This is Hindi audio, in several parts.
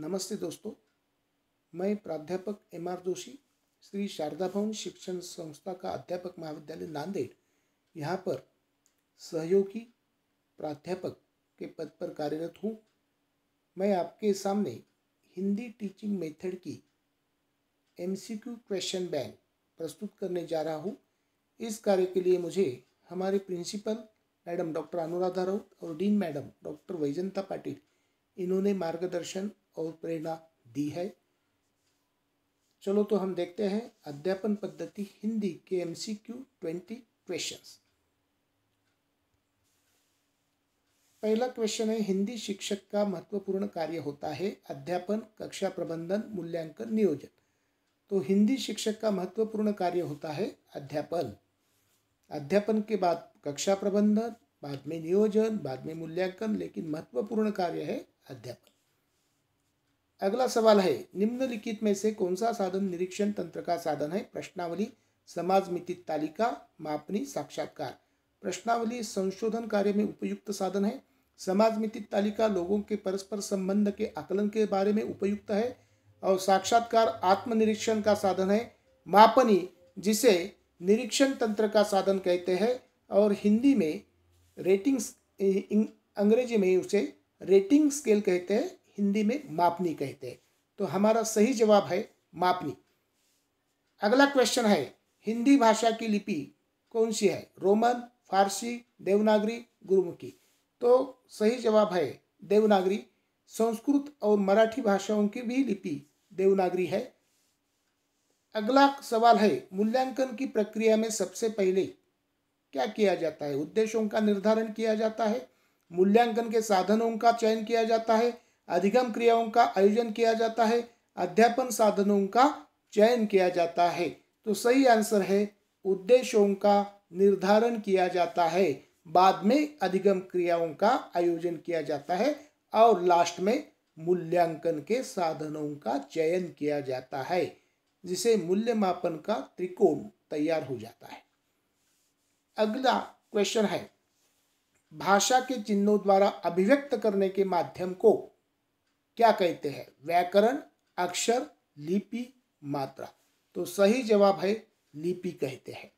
नमस्ते दोस्तों मैं प्राध्यापक एम आर जोशी श्री शारदा भवन शिक्षण संस्था का अध्यापक महाविद्यालय नांदेड़ यहाँ पर सहयोगी प्राध्यापक के पद पर कार्यरत हूँ मैं आपके सामने हिंदी टीचिंग मेथड की M C Q question bank प्रस्तुत करने जा रहा हूँ इस कार्य के लिए मुझे हमारे principal madam doctor Anuradha Raut और dean madam doctor Vaijanta Patil इन्होंने मार्गदर्शन और प्रेरणा दी है चलो तो हम देखते हैं अध्यापन पद्धति हिंदी के M C Q twenty question पहला क्वेश्चन है हिंदी शिक्षक का महत्वपूर्ण कार्य होता है अध्यापन कक्षा प्रबंधन मूल्यांकन नियोजन तो हिंदी शिक्षक का महत्वपूर्ण कार्य होता है अध्यापन अध्यापन के बाद कक्षा प्रबंधन बाद में नियोजन बाद में मूल्यांकन लेकिन महत्वपूर्ण कार्य है अध्यापन अगला सवाल है निम्नलिखित में से कौन सा साधन निरीक्षण तंत्र का साधन है प्रश्नावली समाज मिति तालिका मापनी साक्षात्कार प्रश्नावली संशोधन कार्य में उपयुक्त साधन है समाज मिति तालिका लोगों के परस्पर संबंध के आकलन के बारे में उपयुक्त है और साक्षात्कार आत्मनिरीक्षण का साधन है मापनी जिसे निरीक्षण तंत्र का साधन कहते हैं और हिंदी में रेटिंग्स अंग्रेजी में उसे रेटिंग स्केल कहते हैं हिंदी में मापनी कहते हैं तो हमारा सही जवाब है मापनी अगला क्वेश्चन है हिंदी भाषा की लिपि कौन सी है रोमन फारसी देवनागरी गुरुमुखी तो सही जवाब है देवनागरी संस्कृत और मराठी भाषाओं की भी लिपि देवनागरी है अगला सवाल है मूल्यांकन की प्रक्रिया में सबसे पहले क्या किया जाता है उद्देश्यों का निर्धारण किया जाता है मूल्यांकन के साधनों का चयन किया जाता है अधिगम क्रियाओं का आयोजन किया जाता है अध्यापन साधनों का चयन किया जाता है तो सही आंसर है उद्देश्यों का निर्धारण किया जाता है बाद में अधिगम क्रियाओं का आयोजन किया जाता है और लास्ट में मूल्यांकन के साधनों का चयन किया जाता है जिसे मूल्यमापन का त्रिकोण तैयार हो जाता है अगला क्वेश्चन है भाषा के चिन्हों द्वारा अभिव्यक्त करने के माध्यम को क्या कहते हैं व्याकरण अक्षर लिपि मात्रा तो सही जवाब है लिपि कहते हैं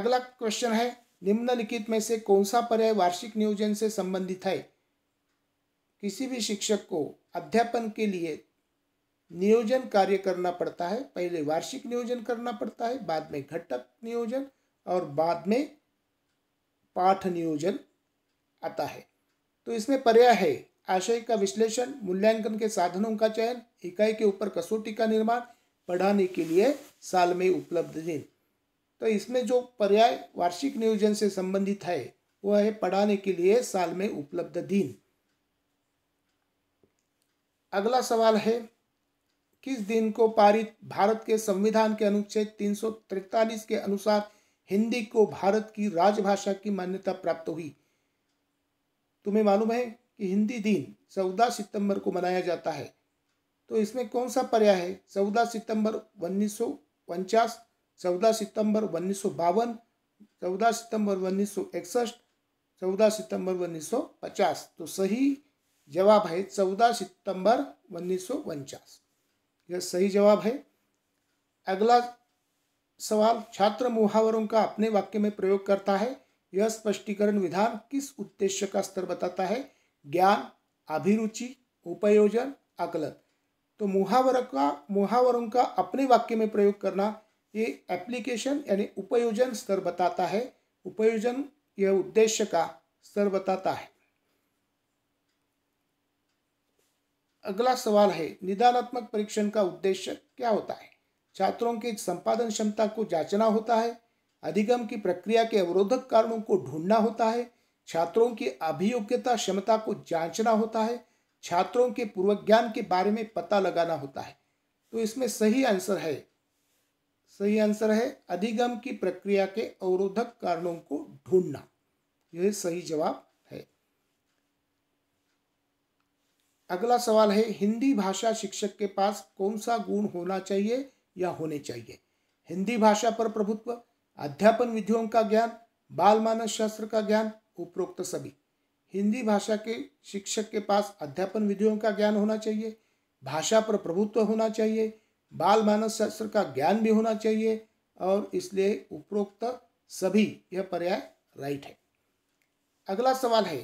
अगला क्वेश्चन है निम्नलिखित में से कौन सा पर्याय वार्षिक नियोजन से संबंधित है किसी भी शिक्षक को अध्यापन के लिए नियोजन कार्य करना पड़ता है पहले वार्षिक नियोजन करना पड़ता है बाद में घटक नियोजन और बाद में पाठ नियोजन आता है तो इसमें पर्याय है आशय का विश्लेषण मूल्यांकन के साधनों का चयन इकाई के ऊपर कसौटी का निर्माण पढ़ाने के लिए साल में उपलब्ध दिन तो इसमें जो पर्याय वार्षिक नियोजन से संबंधित है वह है पढ़ाने के लिए साल में उपलब्ध दिन अगला सवाल है किस दिन को पारित भारत के संविधान के अनुच्छेद तीन के अनुसार हिंदी को भारत की राजभाषा की मान्यता प्राप्त हुई तुम्हें मालूम है कि हिंदी दिन चौदह सितंबर को मनाया जाता है तो इसमें कौन सा पर्याय है चौदह सितंबर उन्नीस सौ उनचास चौदह सितंबर उन्नीस सौ बावन चौदह सितंबर उन्नीस सौ इकसठ चौदह सितंबर उन्नीस सौ पचास तो सही जवाब है चौदह सितंबर उन्नीस सौ उनचास यह सही जवाब है अगला सवाल छात्र मुहावरों का अपने वाक्य में प्रयोग करता है यह स्पष्टीकरण विधान किस उद्देश्य का स्तर बताता है ज्ञान अभिरुचि उपयोजन आकलन तो मुहावरा का मुहावरों का अपने वाक्य में प्रयोग करना ये एप्लीकेशन यानी उपयोजन स्तर बताता है उपयोजन यह उद्देश्य का स्तर बताता है अगला सवाल है निदानात्मक परीक्षण का उद्देश्य क्या होता है छात्रों की संपादन क्षमता को जांचना होता है अधिगम की प्रक्रिया के अवरोधक कारणों को ढूंढना होता है छात्रों की अभियोग्यता क्षमता को जांचना होता है छात्रों के पूर्वज्ञान के बारे में पता लगाना होता है तो इसमें सही आंसर है सही आंसर है अधिगम की प्रक्रिया के अवरोधक कारणों को ढूंढना यह सही जवाब है अगला सवाल है हिंदी भाषा शिक्षक के पास कौन सा गुण होना चाहिए या होने चाहिए हिंदी भाषा पर प्रभुत्व अध्यापन विधियों का ज्ञान बाल मानस शास्त्र का ज्ञान उपरोक्त सभी हिंदी भाषा के शिक्षक के पास अध्यापन विधियों का ज्ञान होना चाहिए भाषा पर प्रभुत्व होना चाहिए बाल मानस शास्त्र का ज्ञान भी होना चाहिए और इसलिए उपरोक्त सभी यह पर्याय राइट है अगला सवाल है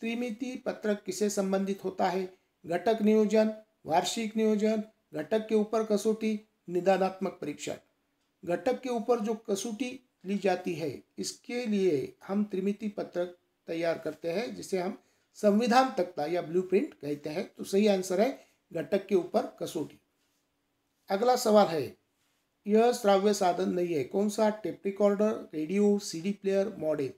त्रिमिति पत्रक किसे संबंधित होता है घटक नियोजन वार्षिक नियोजन घटक के ऊपर कसौटी निदानात्मक परीक्षण घटक के ऊपर जो कसौटी ली जाती है इसके लिए हम त्रिमिति पत्रक तैयार करते हैं जिसे हम संविधान तख्ता या ब्लूप्रिंट कहते हैं तो सही आंसर है घटक के ऊपर कसौटी अगला सवाल है यह श्राव्य साधन नहीं है कौन सा tape recorder radio CD player model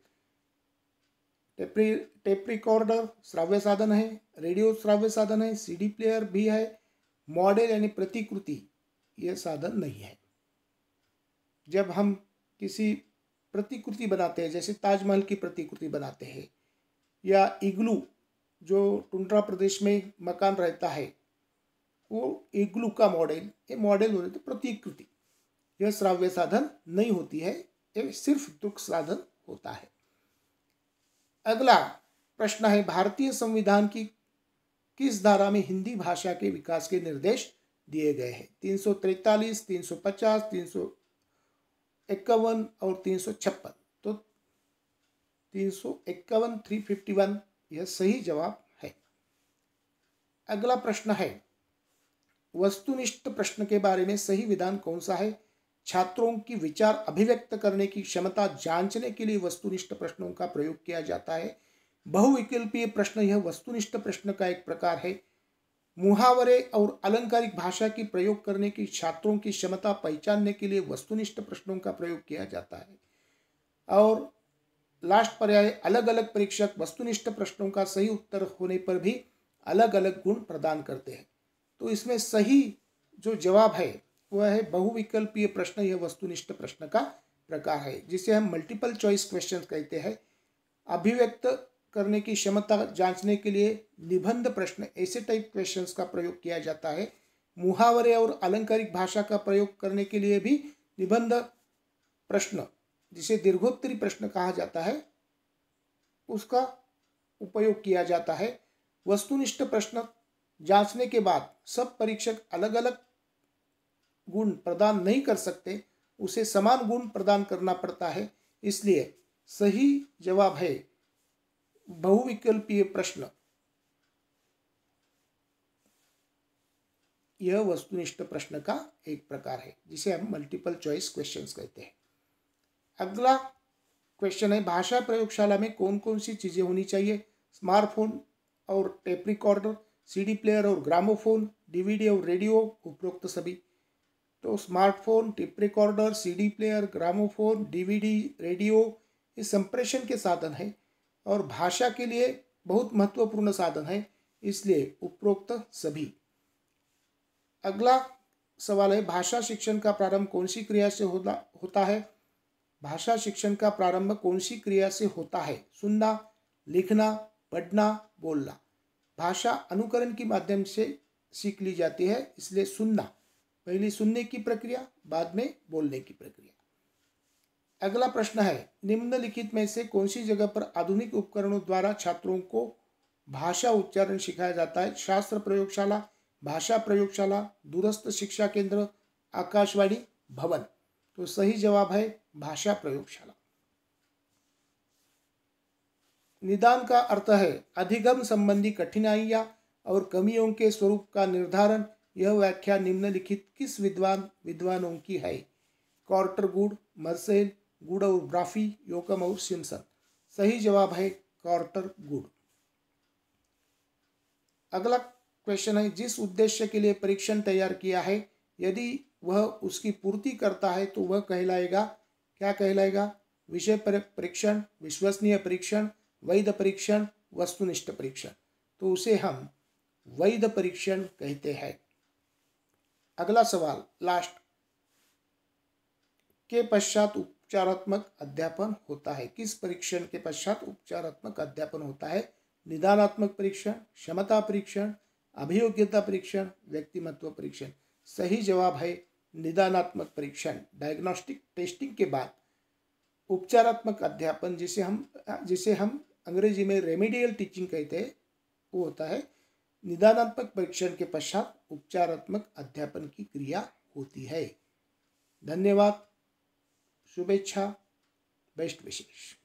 टेप्री टेप रिकॉर्डर श्राव्य साधन है रेडियो श्राव्य साधन है सीडी प्लेयर भी है मॉडल यानी प्रतिकृति यह साधन नहीं है जब हम किसी प्रतिकृति बनाते हैं जैसे ताजमहल की प्रतिकृति बनाते हैं या इग्लू जो टुंड्रा प्रदेश में मकान रहता है वो इग्लू का मॉडल ये मॉडल हो तो प्रतिकृति यह श्राव्य साधन नहीं होती है ये सिर्फ दुख साधन होता है अगला प्रश्न है भारतीय संविधान की किस धारा में हिंदी भाषा के विकास के निर्देश दिए गए हैं तीन सौ तैतालीस तीन सौ पचास तीन सौ इक्यावन और तीन सौ छप्पन तो तीन सौ इक्यावन थ्री फिफ्टी वन यह सही जवाब है अगला प्रश्न है वस्तुनिष्ठ प्रश्न के बारे में सही विधान कौन सा है छात्रों की विचार अभिव्यक्त करने की क्षमता जांचने के लिए वस्तुनिष्ठ प्रश्नों का प्रयोग किया जाता है बहुविकल्पीय प्रश्न यह वस्तुनिष्ठ प्रश्न का एक प्रकार है मुहावरे और अलंकारिक भाषा की प्रयोग करने की छात्रों की क्षमता पहचानने के लिए वस्तुनिष्ठ प्रश्नों का प्रयोग किया जाता है और लास्ट पर्याय अलग अलग परीक्षक वस्तुनिष्ठ प्रश्नों का सही उत्तर होने पर भी अलग अलग गुण प्रदान करते हैं तो इसमें सही जो जवाब है वह है बहुविकल्पीय प्रश्न यह वस्तुनिष्ठ प्रश्न का प्रकार है जिसे हम मल्टीपल चॉइस क्वेश्चन कहते हैं अभिव्यक्त करने की क्षमता जांचने के लिए निबंध प्रश्न ऐसे टाइप क्वेश्चंस का प्रयोग किया जाता है मुहावरे और अलंकारिक भाषा का प्रयोग करने के लिए भी निबंध प्रश्न जिसे दीर्घोत्तरी प्रश्न कहा जाता है उसका उपयोग किया जाता है वस्तुनिष्ठ प्रश्न जांचने के बाद सब परीक्षक अलग अलग गुण प्रदान नहीं कर सकते उसे समान गुण प्रदान करना पड़ता है इसलिए सही जवाब है बहुविकल्पीय प्रश्न यह वस्तुनिष्ठ प्रश्न का एक प्रकार है जिसे हम मल्टीपल चॉइस क्वेश्चन कहते हैं अगला क्वेश्चन है भाषा प्रयोगशाला में कौन कौन सी चीज़ें होनी चाहिए स्मार्टफोन और टेप रिकॉर्डर सीडी प्लेयर और ग्रामोफोन डीवीडी और रेडियो उपरोक्त सभी तो smartphone tape recorder CD player gramophone DVD radio ये संप्रेषण के साधन है और भाषा के लिए बहुत महत्वपूर्ण साधन है इसलिए उपरोक्त सभी अगला सवाल है भाषा शिक्षण का प्रारंभ कौन सी क्रिया से होता है भाषा शिक्षण का प्रारंभ कौन सी क्रिया से होता है सुनना लिखना पढ़ना बोलना भाषा अनुकरण के माध्यम से सीख ली जाती है इसलिए सुनना पहले सुनने की प्रक्रिया बाद में बोलने की प्रक्रिया अगला प्रश्न है निम्नलिखित में से कौन सी जगह पर आधुनिक उपकरणों द्वारा छात्रों को भाषा उच्चारण सिखाया जाता है शास्त्र प्रयोगशाला भाषा प्रयोगशाला दूरस्थ शिक्षा केंद्र आकाशवाणी भवन तो सही जवाब है भाषा प्रयोगशाला निदान का अर्थ है अधिगम संबंधी कठिनाइयां और कमियों के स्वरूप का निर्धारण यह व्याख्या निम्नलिखित किस विद्वान विद्वानों की है कॉर्टरगुड मर्सेल गुड और ब्राफी योकम और सिमसन सही जवाब है क्वार्टर गुड अगला क्वेश्चन है जिस उद्देश्य के लिए परीक्षण तैयार किया है यदि वह उसकी पूर्ति करता है तो वह कहलाएगा क्या कहलाएगा विषय परीक्षण विश्वसनीय परीक्षण वैध परीक्षण वस्तुनिष्ठ परीक्षण तो उसे हम वैध परीक्षण कहते हैं अगला सवाल लास्ट के पश्चात उपचारात्मक अध्यापन होता है किस परीक्षण के पश्चात उपचारात्मक अध्यापन होता है निदानात्मक परीक्षण क्षमता परीक्षण अभियोग्यता परीक्षण व्यक्तिमत्व परीक्षण सही जवाब है निदानात्मक परीक्षण डायग्नोस्टिक टेस्टिंग के बाद उपचारात्मक अध्यापन जिसे हम जिसे हम अंग्रेजी में रेमेडियल टीचिंग कहते हैं वो होता है निदानात्मक परीक्षण के पश्चात उपचारात्मक अध्यापन की क्रिया होती है धन्यवाद शुभेच्छा बेस्ट विशेष